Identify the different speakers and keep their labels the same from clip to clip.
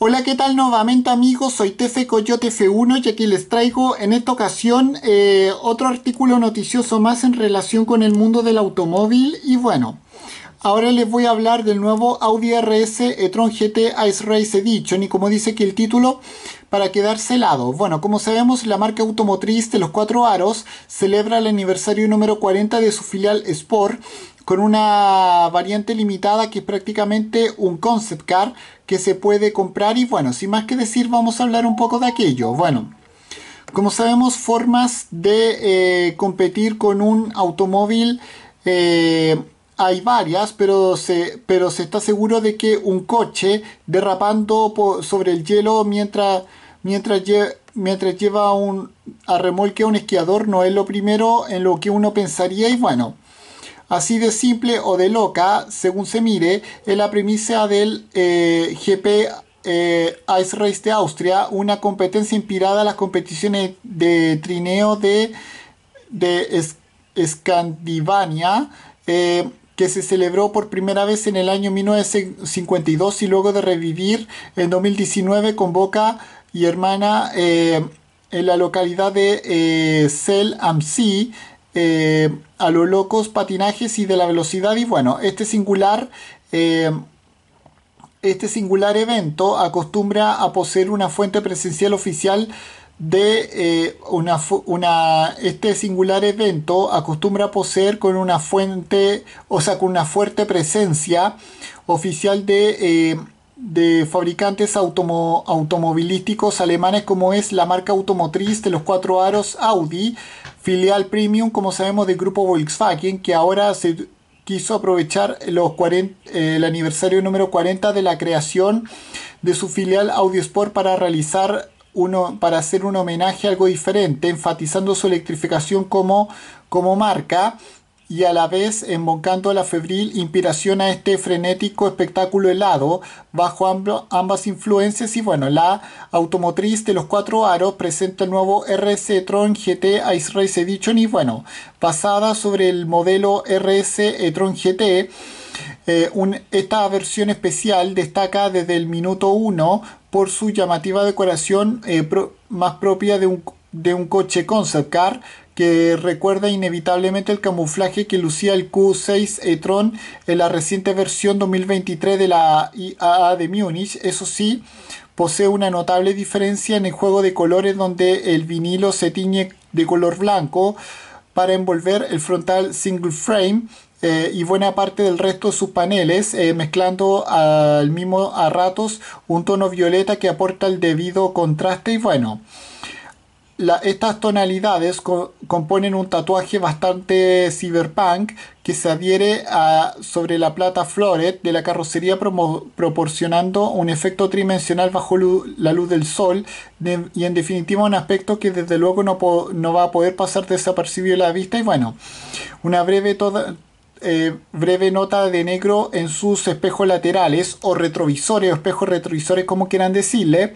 Speaker 1: Hola, ¿qué tal nuevamente amigos? Soy TF Coyote F1 y aquí les traigo en esta ocasión eh, otro artículo noticioso más en relación con el mundo del automóvil y bueno, Ahora les voy a hablar del nuevo Audi RS e-tron GT Ice Race Edition y como dice aquí el título, para quedarse helado. Bueno, como sabemos, la marca automotriz de los cuatro aros celebra el aniversario número 40 de su filial Sport con una variante limitada que es prácticamente un concept car que se puede comprar y bueno, sin más que decir vamos a hablar un poco de aquello. Bueno, como sabemos, formas de eh, competir con un automóvil... Eh, hay varias, pero se, pero se está seguro de que un coche derrapando sobre el hielo mientras, mientras, mientras lleva un, a remolque a un esquiador no es lo primero en lo que uno pensaría y bueno. Así de simple o de loca, según se mire, es la premisa del eh, GP eh, Ice Race de Austria, una competencia inspirada a las competiciones de trineo de, de eh, que se celebró por primera vez en el año 1952 y luego de revivir en 2019 con Boca y Hermana eh, en la localidad de eh, Sel Amsi. Eh, a los locos patinajes y de la velocidad y bueno este singular eh, este singular evento acostumbra a poseer una fuente presencial oficial de eh, una, este singular evento acostumbra poseer con una fuente, o sea, con una fuerte presencia oficial de, eh, fabricantes automovilísticos alemanes como es la marca automotriz de los cuatro aros Audi, filial premium como sabemos del grupo Volkswagen, que ahora se quiso aprovechar los eh, el aniversario número 40 de la creación de su filial Audi Sport para realizar para hacer un homenaje a algo diferente, enfatizando su electrificación como, como marca y a la vez embocando la febril inspiración a este frenético espectáculo helado bajo ambas influencias y bueno, la automotriz de los cuatro aros presenta el nuevo RS tron GT Ice Race Edition y bueno, basada sobre el modelo RS tron GT eh, esta versión especial destaca desde el minuto 1 por su llamativa decoración eh, más propia de un, de un coche concept car que recuerda inevitablemente el camuflaje que lucía el Q6 e-tron en la reciente versión 2023 de la IAA de Múnich. Eso sí, posee una notable diferencia en el juego de colores donde el vinilo se tiñe de color blanco para envolver el frontal single frame eh, y buena parte del resto de sus paneles, eh, mezclando al mismo a ratos un tono violeta que aporta el debido contraste y bueno. estas tonalidades componen un tatuaje bastante cyberpunk que se adhiere a, sobre la plata floret de la carrocería proporcionando un efecto tridimensional bajo la luz del sol y en definitiva un aspecto que desde luego no, no, va a poder pasar desapercibido a la vista y bueno, una breve eh, breve nota de negro en sus espejos laterales o retrovisores o espejos retrovisores como quieran decirle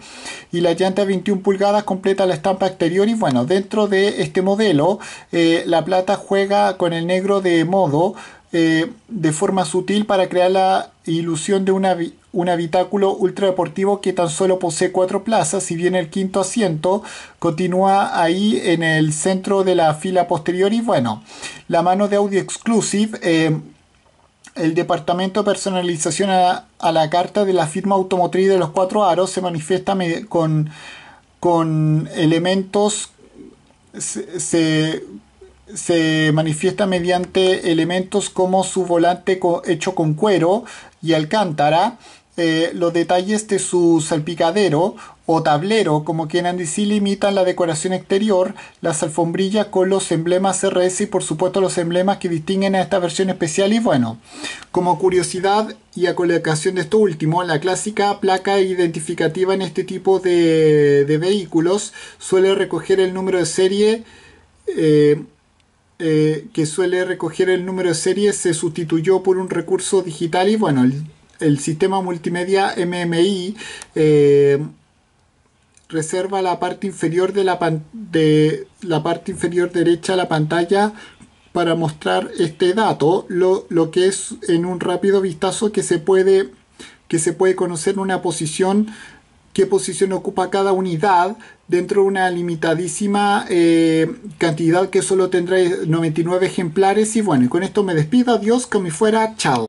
Speaker 1: y la llanta 21 pulgadas completa la estampa exterior y bueno dentro de este modelo eh, la plata juega con el negro de modo eh, de forma sutil para crear la ilusión de un habitáculo ultra deportivo que tan solo posee cuatro plazas, si bien el quinto asiento continúa ahí en el centro de la fila posterior y bueno, la mano de Audio Exclusive. Eh, el departamento de personalización a, la carta de la firma automotriz de los cuatro aros se manifiesta con, elementos se se manifiesta mediante elementos como su volante hecho con cuero y alcántara, eh, los detalles de su salpicadero o tablero, como quieran decir, limitan la decoración exterior, las alfombrillas con los emblemas RS y por supuesto los emblemas que distinguen a esta versión especial y bueno, como curiosidad y a colocación de esto último, la clásica placa identificativa en este tipo de, vehículos suele recoger el número de serie eh, eh, que suele recoger el número de serie se sustituyó por un recurso digital y bueno, el, sistema multimedia MMI eh, reserva la parte inferior de la, de la parte inferior derecha de la pantalla para mostrar este dato, lo, lo, que es en un rápido vistazo que se puede, que se puede conocer una posición qué posición ocupa cada unidad dentro de una limitadísima eh, cantidad que solo tendrá 99 eh, ejemplares. Y bueno, y con esto me despido. Adiós, me fuera. Chao.